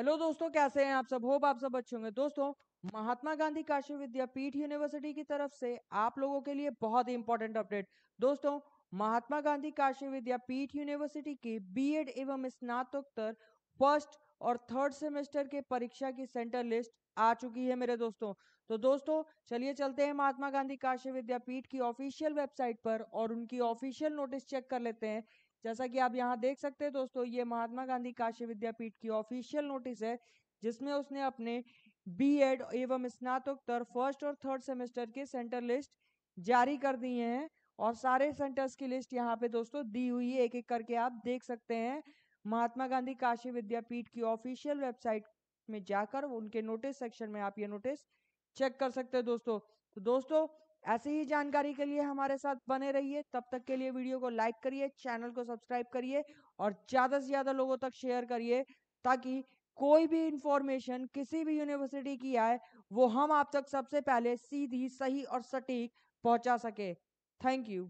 hello दोस्तों कैसे हैं आप सब होप आप सब अच्छे होंगे दोस्तों महात्मा गांधी काशी विद्यापीठ यूनिवर्सिटी की तरफ से आप लोगों के लिए बहुत ही इंपॉर्टेंट अपडेट दोस्तों महात्मा गांधी काशी विद्यापीठ यूनिवर्सिटी के बीएड एवं स्नातकोत्तर फर्स्ट और थर्ड सेमेस्टर के परीक्षा की सेंटर लिस्ट आ चुकी है मेरे दोस्तों तो दोस्तों चलिए चलते हैं महात्मा गांधी काशी विद्यापीठ की ऑफिशियल वेबसाइट पर और उनकी ऑफिशियल नोटिस चेक कर लेते हैं जैसा कि आप यहाँ देख सकते हैं दोस्तों ये महात्मा गांधी काशी विद्यापीठ की ऑफिशियल नोटिस है जिसमें उसने अपने बीएड एवं स्नातोत्तर फर्स्ट और थर्ड सेमेस्टर के सेंटर लिस्ट जारी कर दिए हैं और सारे सेंटर्स की लिस्ट यहाँ पे दोस्तों दी हुई है एक एक करके आप देख सकते हैं महात्मा गांधी काशी विद्यापीठ की ऑफिशियल वेबसाइट में जाकर उनके नोटिस सेक्शन में आप ये नोटिस चेक कर सकते हैं दोस्तों तो दोस्तों ऐसे ही जानकारी के लिए हमारे साथ बने रहिए तब तक के लिए वीडियो को लाइक करिए चैनल को सब्सक्राइब करिए और ज़्यादा से ज़्यादा लोगों तक शेयर करिए ताकि कोई भी इंफॉर्मेशन किसी भी यूनिवर्सिटी की आए वो हम आप तक सबसे पहले सीधी सही और सटीक पहुंचा सके थैंक यू